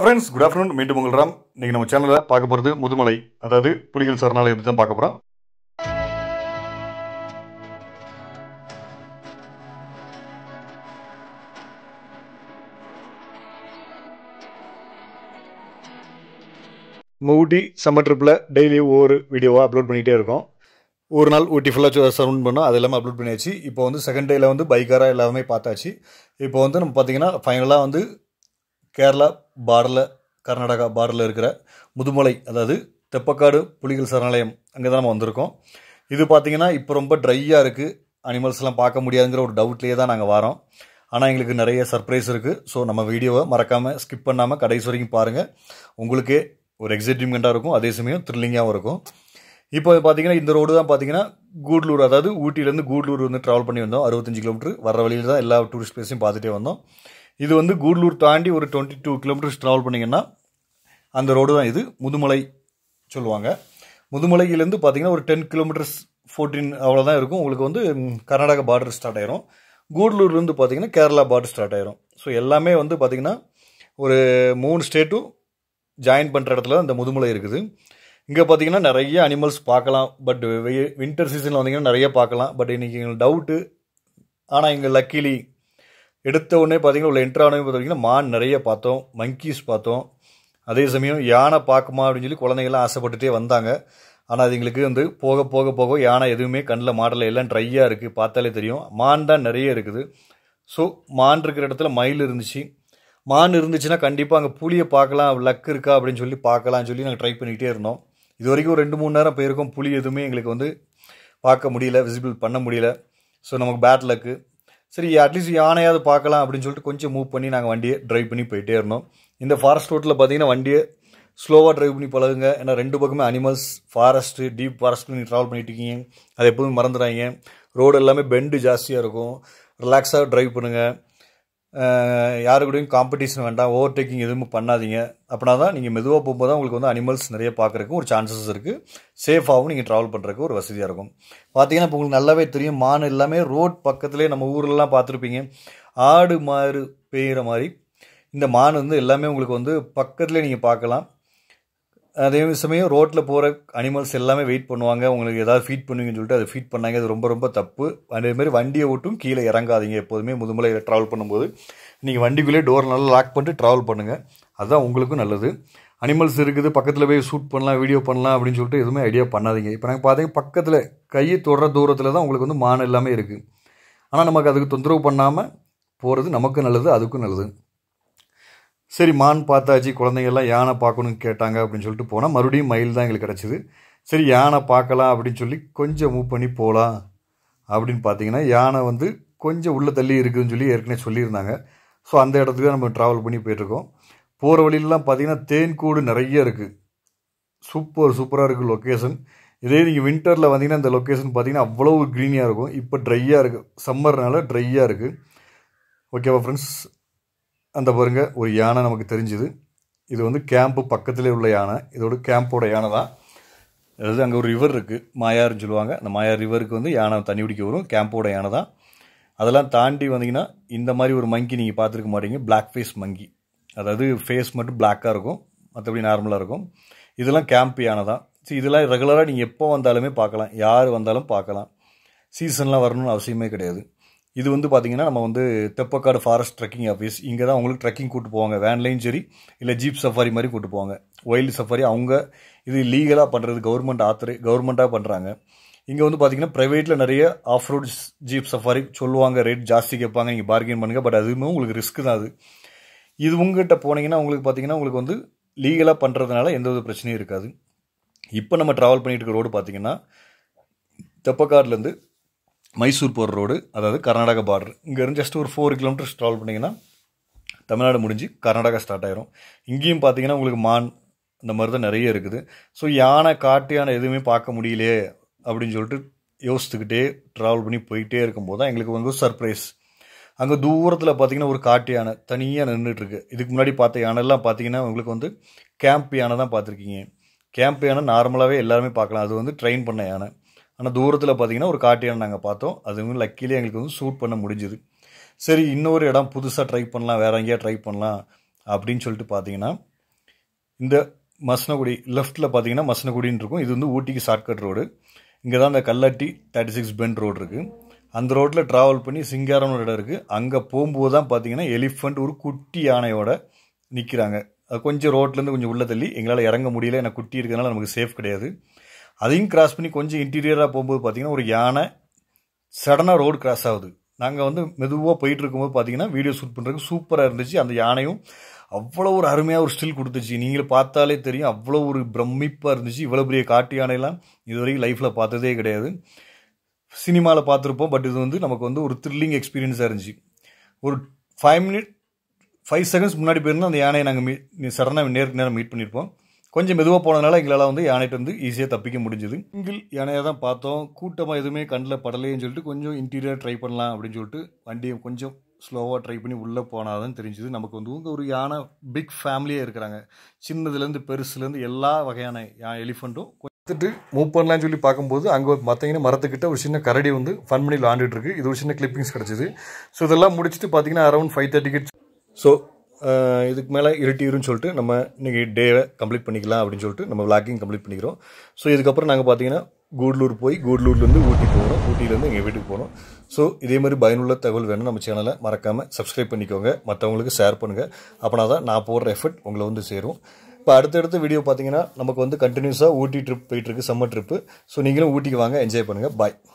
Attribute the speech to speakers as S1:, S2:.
S1: friends good afternoon மீண்டும் உங்கள் ராம் நீங்கள் நம்ம சேனலில் பார்க்க போகிறது முதுமலை அதாவது புலிகள் சரணாலயம் பற்றி தான் பார்க்க போகிறோம் ஊட்டி சம்மர் ட்ரிப்பில் டெய்லி ஒவ்வொரு வீடியோவாக அப்லோட் பண்ணிகிட்டே இருக்கோம் ஒரு நாள் ஊட்டி ஃபுல்லாக சரௌண்ட் பண்ணோம் அது எல்லாமே அப்லோட் பண்ணியாச்சு இப்போ வந்து செகண்ட் டேயில் வந்து பைக்காராக எல்லாமே பார்த்தாச்சு இப்போ வந்து நம்ம பார்த்திங்கன்னா ஃபைனலாக வந்து கேரளா பாரில் கர்நாடகா பாரில் இருக்கிற முதுமலை அதாவது தெப்பக்காடு புலிகள் சரணாலயம் அங்கே தான் நம்ம வந்திருக்கோம் இது பார்த்திங்கன்னா இப்போ ரொம்ப ட்ரையாக இருக்குது அனிமல்ஸ்லாம் பார்க்க முடியாதுங்கிற ஒரு டவுட்லேயே தான் நாங்கள் வரோம் ஆனால் எங்களுக்கு நிறைய சர்ப்ரைஸ் இருக்குது ஸோ நம்ம வீடியோவை மறக்காமல் ஸ்கிப் பண்ணாமல் கடைசி வரைக்கும் பாருங்கள் உங்களுக்கே ஒரு எக்ஸைட்மெண்ட்டாக இருக்கும் அதே சமயம் த்ரில்லிங்காகவும் இருக்கும் இப்போ பார்த்தீங்கன்னா இந்த ரோடு தான் பார்த்தீங்கன்னா கூடலூர் அதாவது ஊட்டியிலேருந்து கூடலூர் வந்து ட்ராவல் பண்ணி வந்தோம் அறுபத்தஞ்சு கிலோமீட்டர் வர வழியில் தான் எல்லா டூரிஸ்ட் பிளேஸையும் பார்த்துட்டே வந்தோம் இது வந்து கூடலூர் தாண்டி ஒரு டுவெண்ட்டி டூ கிலோமீட்டர்ஸ் ட்ராவல் பண்ணிங்கன்னா அந்த ரோடு தான் இது முதுமலை சொல்லுவாங்க முதுமலையிலேருந்து பார்த்தீங்கன்னா ஒரு டென் கிலோமீட்டர்ஸ் ஃபோர்டீன் அவ்வளோதான் இருக்கும் உங்களுக்கு வந்து கர்நாடகா பார்டர் ஸ்டார்ட் ஆயிரும் கூடலூர்லேருந்து பார்த்தீங்கன்னா கேரளா பார்டர் ஸ்டார்ட் ஆயிரும் ஸோ எல்லாமே வந்து பார்த்திங்கன்னா ஒரு மூணு ஸ்டேட்டும் ஜாயின் பண்ணுற இடத்துல அந்த முதுமலை இருக்குது இங்கே பார்த்தீங்கன்னா நிறைய அனிமல்ஸ் பார்க்கலாம் பட் வின்டர் சீசனில் வந்தீங்கன்னா நிறைய பார்க்கலாம் பட் இன்றைக்கி எங்களுக்கு டவுட்டு ஆனால் எங்கள் லக்கிலி எடுத்த உடனே பார்த்தீங்கன்னா உள்ள என்ட்ரானவே பார்த்தீங்கன்னா மான் நிறைய பார்த்தோம் மங்கீஸ் பார்த்தோம் அதே சமயம் யானை பார்க்குமா அப்படின்னு சொல்லி குழந்தைகள்லாம் ஆசைப்பட்டுட்டே வந்தாங்க ஆனால் அது எங்களுக்கு வந்து போக போக போக யானை எதுவுமே கண்ணில் மாடலை எல்லாம் ட்ரையாக இருக்குது பார்த்தாலே தெரியும் மான் தான் நிறைய இருக்குது ஸோ மான் இருக்கிற இடத்துல மயில் இருந்துச்சு மான் இருந்துச்சுன்னா கண்டிப்பாக அங்கே புளியை பார்க்கலாம் லக் இருக்கா அப்படின்னு சொல்லி பார்க்கலாம்னு சொல்லி நாங்கள் ட்ரை பண்ணிக்கிட்டே இருந்தோம் இது வரைக்கும் ரெண்டு மூணு நேரம் போயிருக்கோம் புளி எதுவுமே எங்களுக்கு வந்து பார்க்க முடியல விசிபிள் பண்ண முடியல ஸோ நமக்கு பேட் லக்கு சரி அட்லீஸ்ட் யானையாவது பார்க்கலாம் அப்படின்னு சொல்லிட்டு கொஞ்சம் மூவ் பண்ணி நாங்கள் வண்டியை ட்ரைவ் பண்ணி போயிட்டே இருந்தோம் இந்த ஃபாரஸ்ட் ரோட்டில் பார்த்தீங்கன்னா வண்டியை ஸ்லோவாக ட்ரைவ் பண்ணி பழகுங்க ஏன்னா ரெண்டு பக்கமே அனிமல்ஸ் ஃபாரஸ்ட்டு டீப் ஃபாரஸ்ட் நீங்கள் ட்ராவல் பண்ணிட்டு இருக்கீங்க அதை எப்போதும் மறந்துடாங்க ரோடு எல்லாமே பெண்டு ஜாஸ்தியாக இருக்கும் ரிலாக்ஸாக ட்ரைவ் பண்ணுங்கள் யாரு கூடயும் காம்படிஷன் வேண்டாம் ஓவர் டேக்கிங் எதுவும் பண்ணாதீங்க அப்படின்னா தான் நீங்கள் மெதுவாக போகும்போது தான் உங்களுக்கு வந்து அனிமல்ஸ் நிறைய பார்க்குறக்கும் ஒரு சான்சஸ் இருக்குது சேஃபாகவும் நீங்கள் ட்ராவல் பண்ணுறதுக்கு ஒரு வசதியாக இருக்கும் பார்த்தீங்கன்னா இப்போ உங்களுக்கு நல்லாவே தெரியும் மான் எல்லாமே ரோட் பக்கத்துலேயே நம்ம ஊர்லலாம் பார்த்துருப்பீங்க ஆடு மாறு பெய்கிற மாதிரி இந்த மான் வந்து எல்லாமே உங்களுக்கு வந்து பக்கத்துலேயே நீங்கள் பார்க்கலாம் அதே சமயம் ரோட்டில் போகிற அனிமல்ஸ் எல்லாமே வெயிட் பண்ணுவாங்க உங்களுக்கு ஏதாவது ஃபீட் பண்ணுவீங்கன்னு சொல்லிட்டு அதை ஃபீட் பண்ணாங்க அது ரொம்ப ரொம்ப தப்பு அதேமாதிரி வண்டியை ஓட்டும் கீழே இறங்காதீங்க எப்போதுமே முதுமலை ட்ராவல் பண்ணும்போது நீங்கள் வண்டிக்குள்ளே டோர் நல்லா லாக் பண்ணிட்டு ட்ராவல் பண்ணுங்கள் அதுதான் உங்களுக்கும் நல்லது அனிமல்ஸ் இருக்குது பக்கத்தில் போய் ஷூட் பண்ணலாம் வீடியோ பண்ணலாம் அப்படின்னு சொல்லிட்டு எதுவுமே ஐடியா பண்ணாதீங்க இப்போ நாங்கள் பார்த்தீங்கன்னா பக்கத்தில் கையை தொடர தூரத்தில் தான் உங்களுக்கு வந்து மான் எல்லாமே இருக்குது ஆனால் நமக்கு அதுக்கு தொந்தரவு பண்ணாமல் போகிறது நமக்கு நல்லது அதுக்கும் நல்லது சரி மான் பார்த்தாச்சு குழந்தைங்கள்லாம் யானை பார்க்கணும்னு கேட்டாங்க அப்படின்னு சொல்லிட்டு போனால் மறுபடியும் மயில் தான் எங்களுக்கு கிடச்சிது சரி யானை பார்க்கலாம் அப்படின்னு சொல்லி கொஞ்சம் மூவ் பண்ணி போகலாம் அப்படின்னு பார்த்தீங்கன்னா யானை வந்து கொஞ்சம் உள்ளே தள்ளி இருக்குதுன்னு சொல்லி ஏற்கனவே சொல்லியிருந்தாங்க ஸோ அந்த இடத்துக்கு தான் நம்ம ட்ராவல் பண்ணி போயிட்டுருக்கோம் போகிற வழியிலலாம் பார்த்திங்கன்னா தேன்கூடு நிறைய இருக்குது சூப்பர் சூப்பராக இருக்குது லொக்கேஷன் இதே நீங்கள் வின்டரில் வந்தீங்கன்னா இந்த லொக்கேஷன் பார்த்தீங்கன்னா அவ்வளோ க்ரீனியாக இருக்கும் இப்போ ட்ரையாக இருக்குது சம்மர்னால ட்ரையாக இருக்குது ஓகேவா ஃப்ரெண்ட்ஸ் அந்த பாருங்கள் ஒரு யானை நமக்கு தெரிஞ்சுது இது வந்து கேம்ப்பு பக்கத்தில் உள்ள யானை இதோட கேம்போட யானை தான் அதாவது அங்கே ஒரு ரிவர் இருக்குது மாயார்னு சொல்லுவாங்க அந்த மாயார் ரிவருக்கு வந்து யானை தண்ணி பிடிக்க வரும் கேம்போட யானை தான் அதெல்லாம் தாண்டி வந்தீங்கன்னா இந்த மாதிரி ஒரு மங்கி நீங்கள் பார்த்துருக்க மாட்டீங்க பிளாக் ஃபேஸ் மங்கி அதாவது ஃபேஸ் மட்டும் பிளாக்காக இருக்கும் மற்றபடி நார்மலாக இருக்கும் இதெல்லாம் கேம்ப் யானை தான் ஸோ இதெல்லாம் ரெகுலராக நீங்கள் எப்போ வந்தாலுமே பார்க்கலாம் யார் வந்தாலும் பார்க்கலாம் சீசன்லாம் வரணும்னு அவசியமே கிடையாது இது வந்து பார்த்திங்கன்னா நம்ம வந்து தெப்பக்காடு ஃபாரஸ்ட் ட்ரக்கிங் ஆஃபீஸ் இங்கே தான் உங்களுக்கு ட்ரெக்கிங் கூப்பிட்டு போவாங்க வேன்லையும் சரி இல்லை ஜீப் சஃபாரி மாதிரி கூப்பிட்டு போவாங்க ஒயில்டு சஃபாரி அவங்க இது லீகலாக பண்ணுறது கவர்மெண்ட் ஆத்தரை கவர்மெண்ட்டாக பண்ணுறாங்க இங்கே வந்து பார்த்திங்கன்னா ப்ரைவேட்டில் நிறைய ஆஃப் ரோட் ஜீப் சஃபாரி சொல்லுவாங்க ரேட் ஜாஸ்தி கேட்பாங்க நீங்கள் பார்கெயின் பண்ணுங்க பட் அதுவுமே உங்களுக்கு ரிஸ்க் தான் அது இது உங்ககிட்ட போனீங்கன்னா உங்களுக்கு பார்த்தீங்கன்னா உங்களுக்கு வந்து லீகலாக பண்ணுறதுனால எந்த ஒரு பிரச்சனையும் இருக்காது இப்போ நம்ம ட்ராவல் பண்ணிகிட்டு இருக்க ரோடு பார்த்தீங்கன்னா தெப்பக்காட்லேருந்து மைசூர் போகிற ரோடு அதாவது கர்நாடகா பார்டர் இங்கேருந்து ஜஸ்ட் ஒரு ஃபோர் கிலோமீட்டர்ஸ் ட்ராவல் பண்ணிங்கன்னா தமிழ்நாடு முடிஞ்சு கர்நாடகா ஸ்டார்ட் ஆகிரும் இங்கேயும் பார்த்தீங்கன்னா உங்களுக்கு மான் இந்த மாதிரி தான் நிறைய இருக்குது ஸோ யானை காட்டு யானை எதுவுமே பார்க்க முடியலையே அப்படின்னு சொல்லிட்டு யோசித்துக்கிட்டே ட்ராவல் பண்ணி போயிட்டே இருக்கும்போது தான் எங்களுக்கு வந்து சர்ப்ரைஸ் அங்கே தூரத்தில் பார்த்தீங்கன்னா ஒரு காட்டு யானை தனியாக நின்றுட்டுருக்கு இதுக்கு முன்னாடி பார்த்த யானைலாம் பார்த்தீங்கன்னா உங்களுக்கு வந்து கேம்ப் யானை தான் பார்த்துருக்கீங்க கேம்ப் யானை நார்மலாகவே எல்லாருமே பார்க்கலாம் அது வந்து ட்ரெயின் பண்ண யானை ஆனால் தூரத்தில் பார்த்திங்கன்னா ஒரு காட்டியான நாங்கள் பார்த்தோம் அது வந்து லக்கிலே எங்களுக்கு வந்து சூட் பண்ண முடிஞ்சுது சரி இன்னொரு இடம் புதுசாக ட்ரை பண்ணலாம் வேறு எங்கேயா ட்ரை பண்ணலாம் அப்படின்னு சொல்லிட்டு பார்த்தீங்கன்னா இந்த மசனகுடி லெஃப்ட்டில் பார்த்தீங்கன்னா மசனகுடின்னு இருக்கும் இது வந்து ஊட்டிக்கு ஷார்ட்கட் ரோடு இங்கே தான் அந்த Kallatti thirty six bend road இருக்குது அந்த ரோட்டில் ட்ராவல் பண்ணி சிங்காரம்னு இடம் இருக்குது அங்கே போகும்போது தான் பார்த்தீங்கன்னா எலிஃபண்ட் ஒரு குட்டி யானையோட நிற்கிறாங்க அது கொஞ்சம் ரோட்லேருந்து கொஞ்சம் உள்ளே தள்ளி எங்களால் இறங்க முடியல ஏன்னா குட்டி இருக்கிறதுனால நமக்கு சேஃப் கிடையாது அதையும் கிராஸ் பண்ணி கொஞ்சம் இன்டீரியராக போகும்போது பார்த்தீங்கன்னா ஒரு யானை சடனாக ரோடு கிராஸ் ஆகுது நாங்கள் வந்து மெதுவாக போயிட்டு இருக்கும்போது பார்த்தீங்கன்னா வீடியோ ஷூட் பண்ணுறதுக்கு சூப்பராக இருந்துச்சு அந்த யானையும் அவ்வளோ ஒரு அருமையாக ஒரு ஸ்டில் கொடுத்துச்சு நீங்கள் பார்த்தாலே தெரியும் அவ்வளோ ஒரு பிரமிப்பாக இருந்துச்சு இவ்வளோ பெரிய காட்டு யானையெல்லாம் இது வரைக்கும் லைஃப்பில் பார்த்ததே கிடையாது சினிமாவில் பார்த்துருப்போம் பட் இது வந்து நமக்கு வந்து ஒரு த்ரில்லிங் எக்ஸ்பீரியன்ஸாக இருந்துச்சு ஒரு ஃபைவ் மினிட் ஃபைவ் செகண்ட்ஸ் முன்னாடி போயிருந்தால் அந்த யானையை நாங்கள் மீ சடனாக நேருக்கு நேரம் மீட் பண்ணியிருப்போம் கொஞ்சம் மெதுவாக போனதுனால எங்களால் வந்து யானைட்டு வந்து ஈஸியாக தப்பிக்க முடிஞ்சுது இங்கில் யானையாக தான் பார்த்தோம் கூட்டமாக எதுவுமே கண்ணில் படலையேன்னு சொல்லிட்டு கொஞ்சம் இன்டீரியர் ட்ரை பண்ணலாம் அப்படின்னு சொல்லிட்டு வண்டியை கொஞ்சம் ஸ்லோவாக ட்ரை பண்ணி உள்ளே போனால் தான் தெரிஞ்சுது நமக்கு வந்து இங்கே ஒரு யானை பிக் ஃபேமிலியாக இருக்கிறாங்க சின்னதுலேருந்து பெருசுலேருந்து எல்லா வகையான எலிஃபண்ட்டும் பார்த்துட்டு மூவ் பண்ணலான்னு சொல்லி பார்க்கும்போது அங்கே பார்த்தீங்கன்னா மரத்துக்கிட்ட ஒரு சின்ன கரடி வந்து ஃபன் பண்ணி விளாண்டுட்டு இருக்கு இது ஒரு சின்ன கிளிப்பிங்ஸ் கிடச்சிது ஸோ இதெல்லாம் முடிச்சுட்டு பார்த்தீங்கன்னா அரௌண்ட் ஃபைவ் தேர்ட்டி கிட்ஸ் ஸோ இதுக்கு மேலே இருட்டிருன்னு சொல்லிட்டு நம்ம இன்றைக்கி டேவை கம்ப்ளீட் பண்ணிக்கலாம் அப்படின்னு சொல்லிட்டு நம்ம விளாக்கிங் கம்ப்ளீட் பண்ணிக்கிறோம் ஸோ இதுக்கப்புறம் நாங்கள் பார்த்தீங்கன்னா கூடலூர் போய் கூடலூர்லேருந்து ஊட்டி போகிறோம் ஊட்டியிலேருந்து எங்கள் வீட்டுக்கு போகிறோம் ஸோ இதே மாதிரி பயனுள்ள தகவல் வேணும் நம்ம சேனலை மறக்காமல் சப்ஸ்கிரைப் பண்ணிக்கோங்க மற்றவங்களுக்கு ஷேர் பண்ணுங்கள் அப்படின்னா தான் நான் போடுற எஃபர்ட் உங்களை வந்து சேரும் இப்போ அடுத்தடுத்த வீடியோ பார்த்தீங்கன்னா நமக்கு வந்து கண்டினியூஸாக ஊட்டி ட்ரிப் போயிட்டுருக்கு சம்மர் ட்ரிப்பு ஸோ நீங்களும் ஊட்டிக்கு வாங்க என்ஜாய் பண்ணுங்கள் பாய்